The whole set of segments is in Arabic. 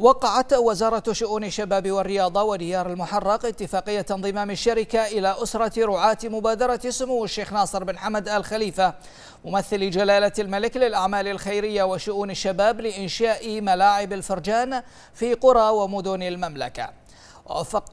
وقعت وزارة شؤون الشباب والرياضة وديار المحرق اتفاقية انضمام الشركة إلى أسرة رعاة مبادرة سمو الشيخ ناصر بن حمد آل خليفة ممثل جلالة الملك للأعمال الخيرية وشؤون الشباب لإنشاء ملاعب الفرجان في قرى ومدن المملكة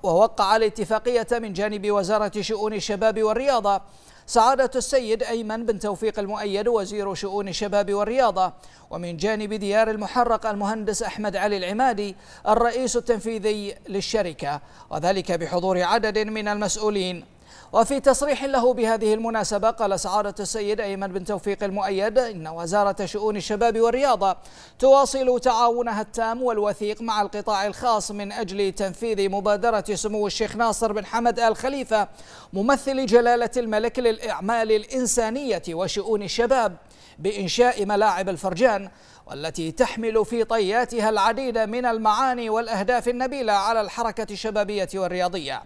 ووقع الاتفاقية من جانب وزارة شؤون الشباب والرياضة سعادة السيد أيمن بن توفيق المؤيد وزير شؤون الشباب والرياضة ومن جانب ديار المحرق المهندس أحمد علي العمادي الرئيس التنفيذي للشركة وذلك بحضور عدد من المسؤولين وفي تصريح له بهذه المناسبة قال سعادة السيد أيمن بن توفيق المؤيد إن وزارة شؤون الشباب والرياضة تواصل تعاونها التام والوثيق مع القطاع الخاص من أجل تنفيذ مبادرة سمو الشيخ ناصر بن حمد آل خليفة ممثل جلالة الملك للأعمال الإنسانية وشؤون الشباب بإنشاء ملاعب الفرجان والتي تحمل في طياتها العديد من المعاني والأهداف النبيلة على الحركة الشبابية والرياضية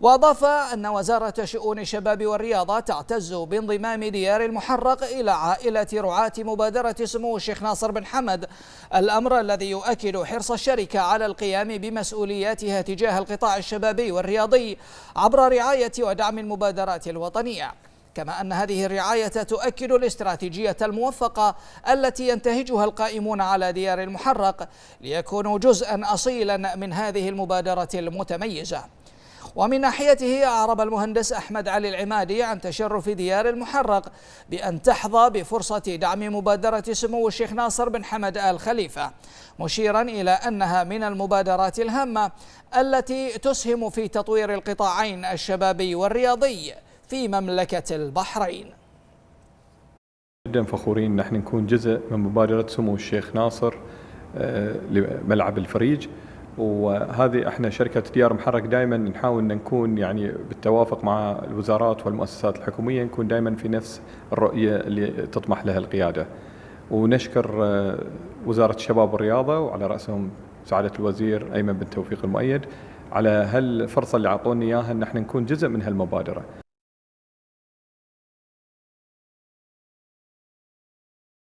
وأضاف أن وزارة شؤون الشباب والرياضة تعتز بانضمام ديار المحرق إلى عائلة رعاة مبادرة سمو الشيخ ناصر بن حمد الأمر الذي يؤكد حرص الشركة على القيام بمسؤولياتها تجاه القطاع الشبابي والرياضي عبر رعاية ودعم المبادرات الوطنية كما أن هذه الرعاية تؤكد الاستراتيجية الموفقة التي ينتهجها القائمون على ديار المحرق ليكونوا جزءا أصيلا من هذه المبادرة المتميزة ومن ناحيته أعرب المهندس أحمد علي العمادي عن تشرف ديار المحرق بأن تحظى بفرصة دعم مبادرة سمو الشيخ ناصر بن حمد آل خليفة مشيرا إلى أنها من المبادرات الهامة التي تسهم في تطوير القطاعين الشبابي والرياضي في مملكة البحرين جدا فخورين نحن نكون جزء من مبادرة سمو الشيخ ناصر آه، لملعب الفريج وهذه احنا شركه ديار محرك دائما نحاول ان نكون يعني بالتوافق مع الوزارات والمؤسسات الحكوميه نكون دائما في نفس الرؤيه اللي تطمح لها القياده. ونشكر آه، وزاره الشباب والرياضه وعلى راسهم سعاده الوزير ايمن بن توفيق المؤيد على هالفرصه اللي اعطوني اياها ان احنا نكون جزء من هالمبادره.